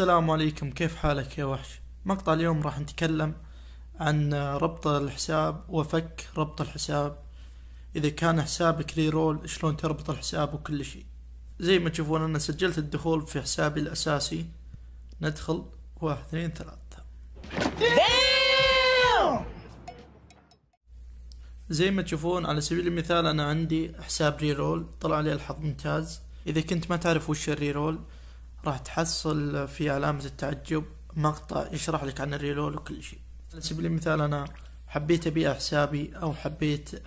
السلام عليكم كيف حالك يا وحش مقطع اليوم راح نتكلم عن ربط الحساب وفك ربط الحساب اذا كان حسابك رول شلون تربط الحساب وكل شيء زي ما تشوفون انا سجلت الدخول في حسابي الاساسي ندخل واحد اثنين ثلاثة زي ما تشوفون على سبيل المثال انا عندي حساب ريرول طلع لي الحظ ممتاز اذا كنت ما تعرف وش الريرول راح تحصل في علامة التعجب مقطع يشرح لك عن الريلول وكل شيء على سبيل المثال أنا حبيت أبيع حسابي أو حبيت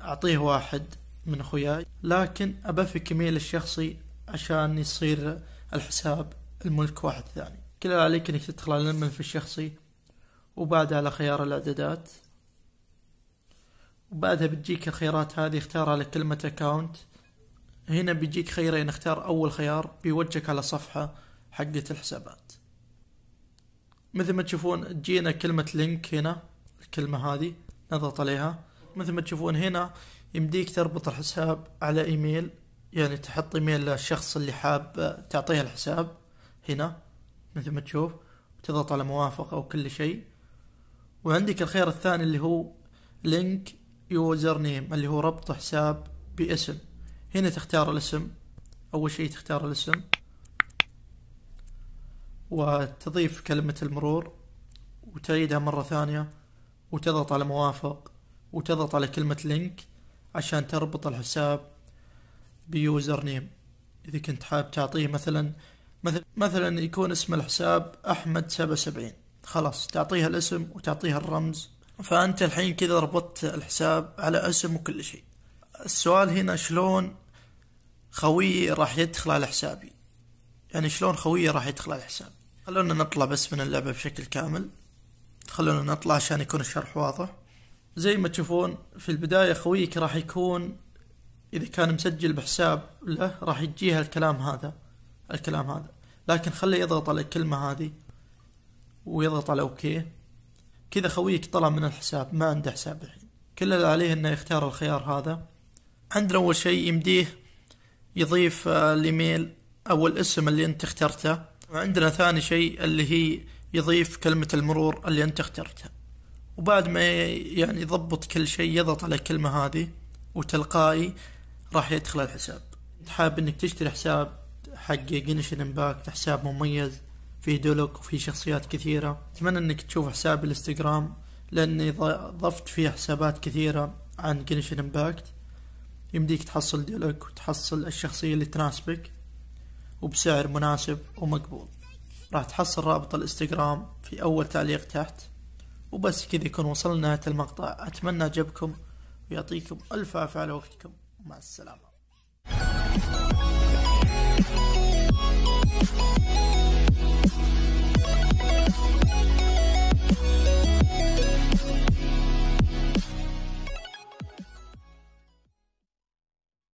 أعطيه واحد من أخوياي لكن أبفك إيميل الشخصي عشان يصير الحساب الملك واحد ثاني كل عليك إنك تدخل على الملف الشخصي وبعدها على خيار الإعدادات وبعدها بتجيك الخيارات هذه اختارها لكلمة أكاونت هنا بيجيك خيارين اختار اول خيار بيوجهك على صفحة حقة الحسابات مثل ما تشوفون جينا كلمة لينك هنا الكلمة هذه نضغط عليها مثل ما تشوفون هنا يمديك تربط الحساب على ايميل يعني تحط ايميل للشخص اللي حاب تعطيه الحساب هنا مثل ما تشوف تضغط على موافق او كل شيء وعندك الخيار الثاني اللي هو لينك يوزر نيم اللي هو ربط حساب باسم هنا تختار الاسم أول شيء تختار الاسم وتضيف كلمة المرور وتعيدها مرة ثانية وتضغط على موافق وتضغط على كلمة لينك عشان تربط الحساب بيوزر نيم إذا كنت حاب تعطيه مثلا مثلا يكون اسم الحساب أحمد سبعة وسبعين خلاص تعطيها الاسم وتعطيها الرمز فأنت الحين كذا ربطت الحساب على اسم وكل شيء السؤال هنا شلون خويي راح يدخل على حسابي يعني شلون خويي راح يدخل على حسابي خلونا نطلع بس من اللعبة بشكل كامل خلونا نطلع عشان يكون الشرح واضح زي ما تشوفون في البداية خويك راح يكون إذا كان مسجل بحساب له راح يجيها الكلام هذا الكلام هذا لكن خليه يضغط على الكلمة هذه ويضغط على أوكي كذا خويك طلع من الحساب ما عنده حساب الحين كل اللي عليه إنه يختار الخيار هذا عندنا اول شيء يمديه يضيف آه، الايميل او الاسم اللي انت اخترته وعندنا ثاني شيء اللي هي يضيف كلمة المرور اللي انت اخترتها وبعد ما يعني يضبط كل شيء يضغط على الكلمة هذه وتلقائي راح يدخل الحساب انت حاب انك تشتري حساب حق جنشن امباكت حساب مميز في دولوك وفي شخصيات كثيرة اتمنى انك تشوف حساب الانستغرام لاني ضفت فيه حسابات كثيرة عن جنشن امباكت يمديك تحصل ديلك وتحصل الشخصية اللي تناسبك وبسعر مناسب ومقبول راح تحصل رابط الانستغرام في أول تعليق تحت وبس كذا يكون وصلنا لنهاية المقطع أتمنى عجبكم ويعطيكم ألف عافية على وقتكم مع السلامة